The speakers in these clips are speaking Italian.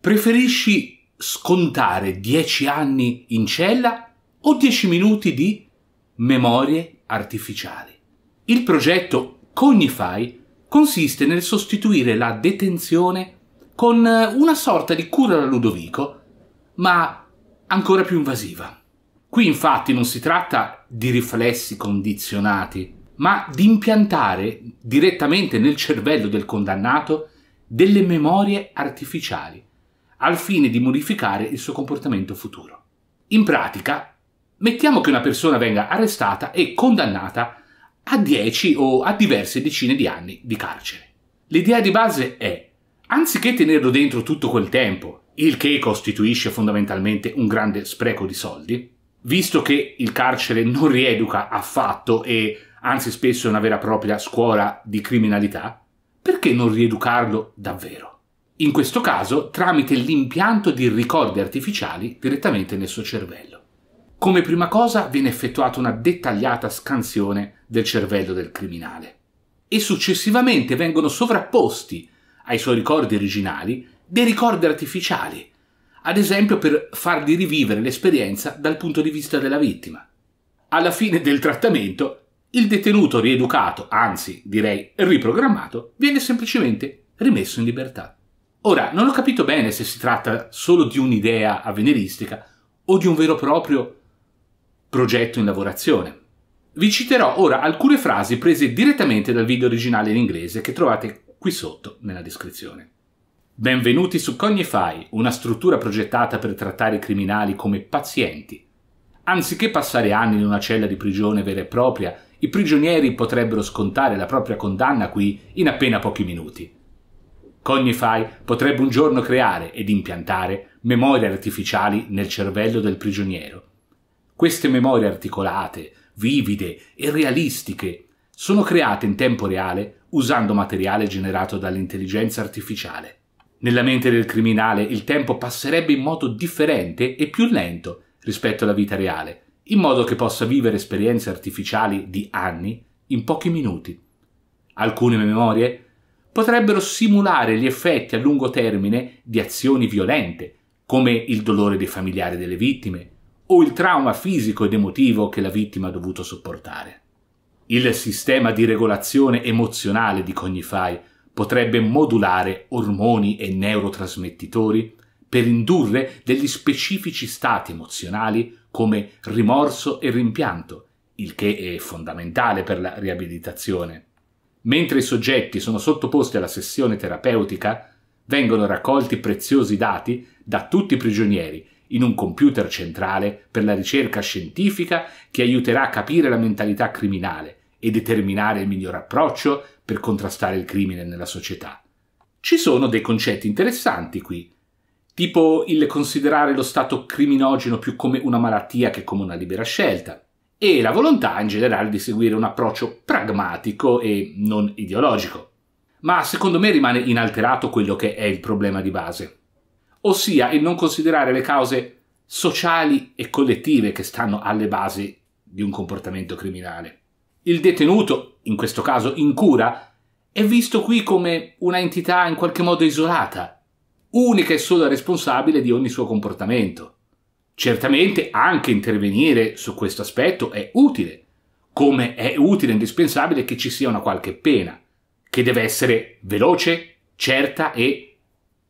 Preferisci scontare 10 anni in cella o 10 minuti di memorie artificiali? Il progetto Cognify consiste nel sostituire la detenzione con una sorta di cura da Ludovico, ma ancora più invasiva. Qui infatti non si tratta di riflessi condizionati, ma di impiantare direttamente nel cervello del condannato delle memorie artificiali al fine di modificare il suo comportamento futuro. In pratica, mettiamo che una persona venga arrestata e condannata a 10 o a diverse decine di anni di carcere. L'idea di base è, anziché tenerlo dentro tutto quel tempo, il che costituisce fondamentalmente un grande spreco di soldi, visto che il carcere non rieduca affatto e anzi spesso è una vera e propria scuola di criminalità, perché non rieducarlo davvero? in questo caso tramite l'impianto di ricordi artificiali direttamente nel suo cervello. Come prima cosa viene effettuata una dettagliata scansione del cervello del criminale e successivamente vengono sovrapposti ai suoi ricordi originali dei ricordi artificiali, ad esempio per fargli rivivere l'esperienza dal punto di vista della vittima. Alla fine del trattamento, il detenuto rieducato, anzi direi riprogrammato, viene semplicemente rimesso in libertà. Ora, non ho capito bene se si tratta solo di un'idea avveniristica o di un vero e proprio progetto in lavorazione. Vi citerò ora alcune frasi prese direttamente dal video originale in inglese che trovate qui sotto nella descrizione. Benvenuti su Cognify, una struttura progettata per trattare i criminali come pazienti. Anziché passare anni in una cella di prigione vera e propria, i prigionieri potrebbero scontare la propria condanna qui in appena pochi minuti. Cognify potrebbe un giorno creare ed impiantare memorie artificiali nel cervello del prigioniero. Queste memorie articolate, vivide e realistiche sono create in tempo reale usando materiale generato dall'intelligenza artificiale. Nella mente del criminale il tempo passerebbe in modo differente e più lento rispetto alla vita reale, in modo che possa vivere esperienze artificiali di anni in pochi minuti. Alcune memorie potrebbero simulare gli effetti a lungo termine di azioni violente, come il dolore dei familiari delle vittime o il trauma fisico ed emotivo che la vittima ha dovuto sopportare. Il sistema di regolazione emozionale di Cognify potrebbe modulare ormoni e neurotrasmettitori per indurre degli specifici stati emozionali come rimorso e rimpianto, il che è fondamentale per la riabilitazione. Mentre i soggetti sono sottoposti alla sessione terapeutica, vengono raccolti preziosi dati da tutti i prigionieri in un computer centrale per la ricerca scientifica che aiuterà a capire la mentalità criminale e determinare il miglior approccio per contrastare il crimine nella società. Ci sono dei concetti interessanti qui, tipo il considerare lo stato criminogeno più come una malattia che come una libera scelta, e la volontà in generale di seguire un approccio pragmatico e non ideologico. Ma secondo me rimane inalterato quello che è il problema di base, ossia il non considerare le cause sociali e collettive che stanno alle basi di un comportamento criminale. Il detenuto, in questo caso in cura, è visto qui come una entità in qualche modo isolata, unica e sola responsabile di ogni suo comportamento Certamente anche intervenire su questo aspetto è utile, come è utile e indispensabile che ci sia una qualche pena, che deve essere veloce, certa e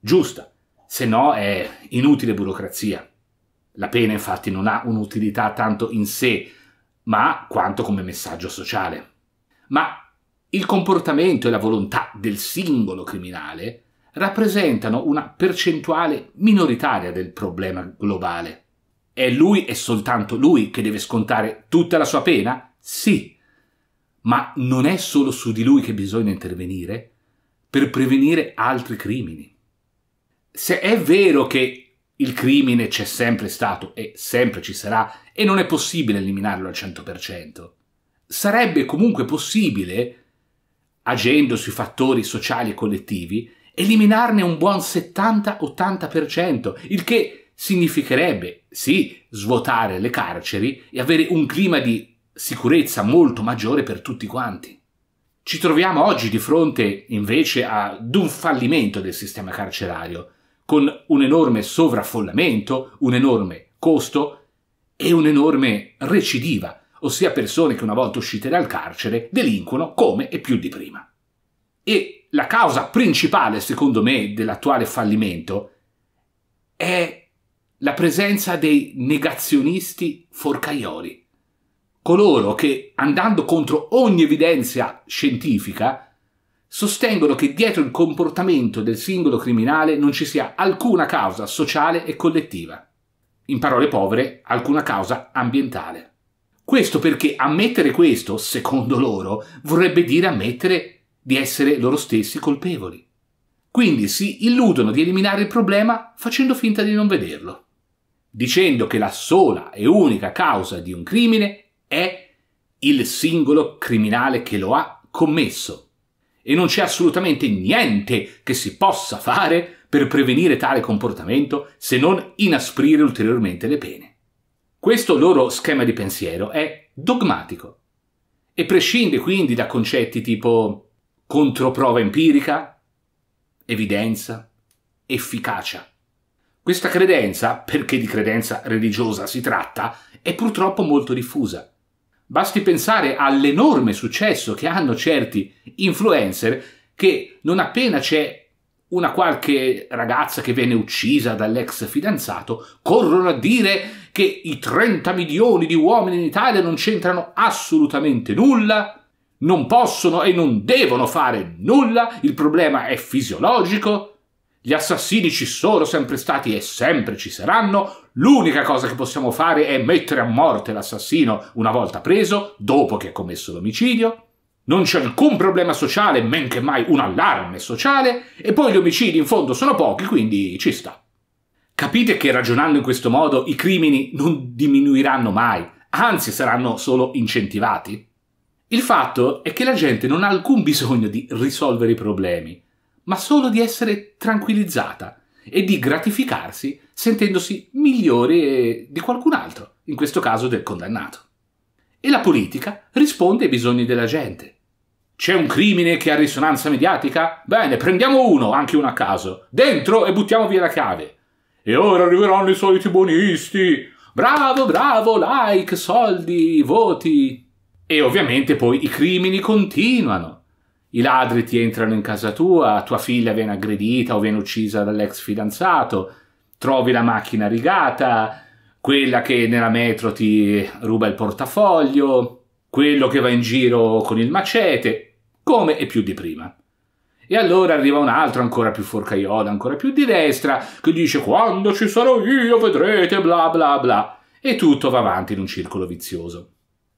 giusta, se no è inutile burocrazia. La pena infatti non ha un'utilità tanto in sé, ma quanto come messaggio sociale. Ma il comportamento e la volontà del singolo criminale rappresentano una percentuale minoritaria del problema globale. È lui e soltanto lui che deve scontare tutta la sua pena? Sì, ma non è solo su di lui che bisogna intervenire per prevenire altri crimini. Se è vero che il crimine c'è sempre stato e sempre ci sarà e non è possibile eliminarlo al 100%, sarebbe comunque possibile, agendo sui fattori sociali e collettivi, eliminarne un buon 70-80%, il che significherebbe sì svuotare le carceri e avere un clima di sicurezza molto maggiore per tutti quanti. Ci troviamo oggi di fronte invece ad un fallimento del sistema carcerario, con un enorme sovraffollamento, un enorme costo e un'enorme recidiva, ossia persone che una volta uscite dal carcere delinquono come e più di prima. E la causa principale, secondo me, dell'attuale fallimento è la presenza dei negazionisti forcaioli, coloro che, andando contro ogni evidenza scientifica, sostengono che dietro il comportamento del singolo criminale non ci sia alcuna causa sociale e collettiva. In parole povere, alcuna causa ambientale. Questo perché ammettere questo, secondo loro, vorrebbe dire ammettere di essere loro stessi colpevoli. Quindi si illudono di eliminare il problema facendo finta di non vederlo dicendo che la sola e unica causa di un crimine è il singolo criminale che lo ha commesso. E non c'è assolutamente niente che si possa fare per prevenire tale comportamento se non inasprire ulteriormente le pene. Questo loro schema di pensiero è dogmatico e prescinde quindi da concetti tipo controprova empirica, evidenza, efficacia. Questa credenza, perché di credenza religiosa si tratta, è purtroppo molto diffusa. Basti pensare all'enorme successo che hanno certi influencer che non appena c'è una qualche ragazza che viene uccisa dall'ex fidanzato, corrono a dire che i 30 milioni di uomini in Italia non c'entrano assolutamente nulla, non possono e non devono fare nulla, il problema è fisiologico. Gli assassini ci sono sempre stati e sempre ci saranno. L'unica cosa che possiamo fare è mettere a morte l'assassino una volta preso, dopo che ha commesso l'omicidio. Non c'è alcun problema sociale, men che mai un allarme sociale, e poi gli omicidi in fondo sono pochi, quindi ci sta. Capite che ragionando in questo modo i crimini non diminuiranno mai, anzi saranno solo incentivati? Il fatto è che la gente non ha alcun bisogno di risolvere i problemi ma solo di essere tranquillizzata e di gratificarsi sentendosi migliore eh, di qualcun altro, in questo caso del condannato. E la politica risponde ai bisogni della gente. C'è un crimine che ha risonanza mediatica? Bene, prendiamo uno, anche uno a caso, dentro e buttiamo via la chiave. E ora arriveranno i soliti buonisti. Bravo, bravo, like, soldi, voti. E ovviamente poi i crimini continuano i ladri ti entrano in casa tua, tua figlia viene aggredita o viene uccisa dall'ex fidanzato, trovi la macchina rigata, quella che nella metro ti ruba il portafoglio, quello che va in giro con il macete, come e più di prima. E allora arriva un altro ancora più forcaiola, ancora più di destra, che dice quando ci sarò io vedrete bla bla bla. E tutto va avanti in un circolo vizioso.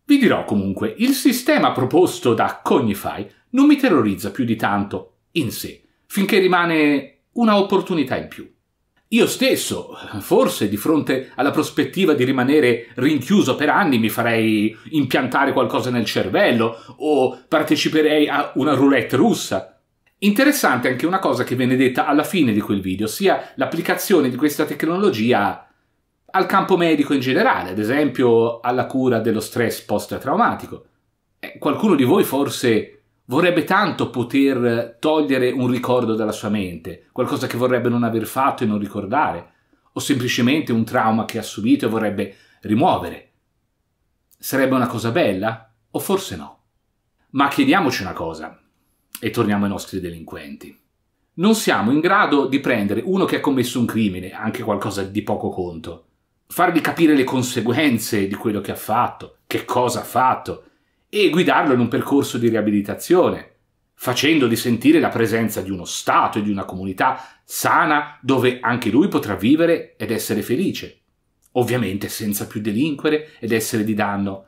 Vi dirò comunque, il sistema proposto da Cognify non mi terrorizza più di tanto in sé, finché rimane una opportunità in più. Io stesso, forse di fronte alla prospettiva di rimanere rinchiuso per anni, mi farei impiantare qualcosa nel cervello o parteciperei a una roulette russa. Interessante anche una cosa che viene detta alla fine di quel video, sia l'applicazione di questa tecnologia al campo medico in generale, ad esempio alla cura dello stress post-traumatico. Eh, qualcuno di voi forse Vorrebbe tanto poter togliere un ricordo dalla sua mente, qualcosa che vorrebbe non aver fatto e non ricordare, o semplicemente un trauma che ha subito e vorrebbe rimuovere. Sarebbe una cosa bella? O forse no? Ma chiediamoci una cosa, e torniamo ai nostri delinquenti. Non siamo in grado di prendere uno che ha commesso un crimine, anche qualcosa di poco conto, fargli capire le conseguenze di quello che ha fatto, che cosa ha fatto, e guidarlo in un percorso di riabilitazione, facendogli sentire la presenza di uno Stato e di una comunità sana dove anche lui potrà vivere ed essere felice, ovviamente senza più delinquere ed essere di danno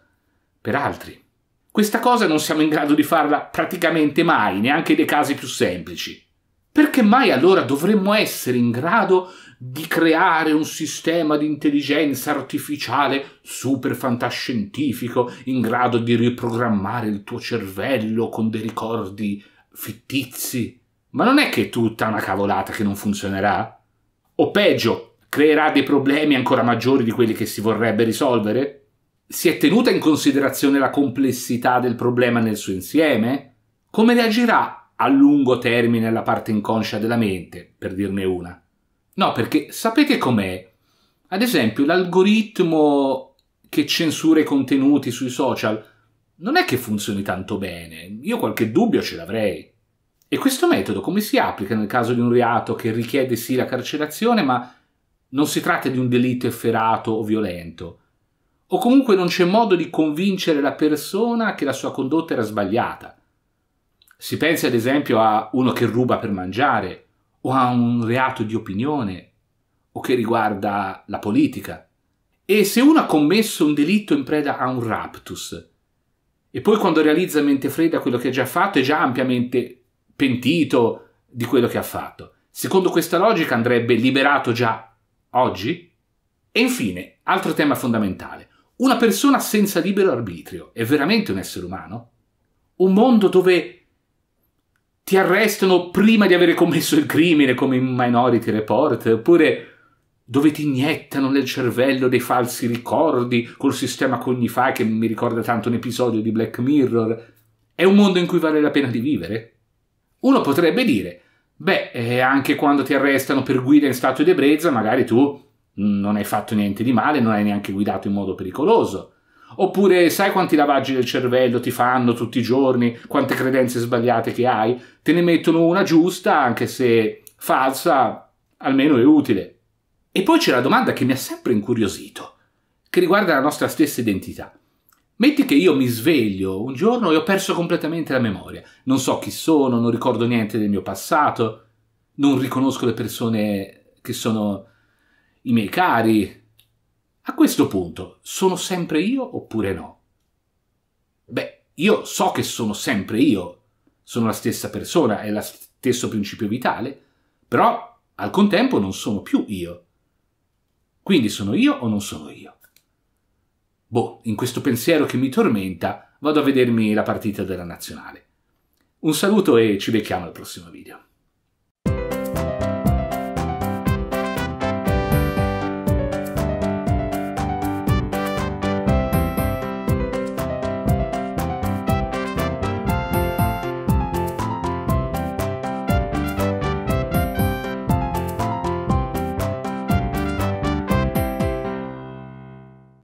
per altri. Questa cosa non siamo in grado di farla praticamente mai, neanche nei casi più semplici. Perché mai allora dovremmo essere in grado di creare un sistema di intelligenza artificiale super fantascientifico, in grado di riprogrammare il tuo cervello con dei ricordi fittizi? Ma non è che è tutta una cavolata che non funzionerà? O peggio, creerà dei problemi ancora maggiori di quelli che si vorrebbe risolvere? Si è tenuta in considerazione la complessità del problema nel suo insieme? Come reagirà a lungo termine alla parte inconscia della mente, per dirne una. No, perché sapete com'è? Ad esempio, l'algoritmo che censura i contenuti sui social non è che funzioni tanto bene. Io qualche dubbio ce l'avrei. E questo metodo come si applica nel caso di un reato che richiede sì la carcerazione, ma non si tratta di un delitto efferato o violento? O comunque non c'è modo di convincere la persona che la sua condotta era sbagliata? Si pensi ad esempio a uno che ruba per mangiare, o a un reato di opinione, o che riguarda la politica. E se uno ha commesso un delitto in preda a un raptus, e poi quando realizza mente fredda quello che ha già fatto è già ampiamente pentito di quello che ha fatto. Secondo questa logica andrebbe liberato già oggi? E infine, altro tema fondamentale, una persona senza libero arbitrio è veramente un essere umano? Un mondo dove ti arrestano prima di avere commesso il crimine, come in Minority Report, oppure dove ti iniettano nel cervello dei falsi ricordi col sistema Cognify che mi ricorda tanto un episodio di Black Mirror. È un mondo in cui vale la pena di vivere? Uno potrebbe dire, beh, eh, anche quando ti arrestano per guida in stato di ebbrezza, magari tu mm, non hai fatto niente di male, non hai neanche guidato in modo pericoloso. Oppure sai quanti lavaggi del cervello ti fanno tutti i giorni, quante credenze sbagliate che hai? Te ne mettono una giusta, anche se falsa, almeno è utile. E poi c'è la domanda che mi ha sempre incuriosito, che riguarda la nostra stessa identità. Metti che io mi sveglio un giorno e ho perso completamente la memoria. Non so chi sono, non ricordo niente del mio passato, non riconosco le persone che sono i miei cari, a questo punto, sono sempre io oppure no? Beh, io so che sono sempre io, sono la stessa persona, è lo stesso principio vitale, però al contempo non sono più io. Quindi sono io o non sono io? Boh, in questo pensiero che mi tormenta, vado a vedermi la partita della nazionale. Un saluto e ci becchiamo al prossimo video.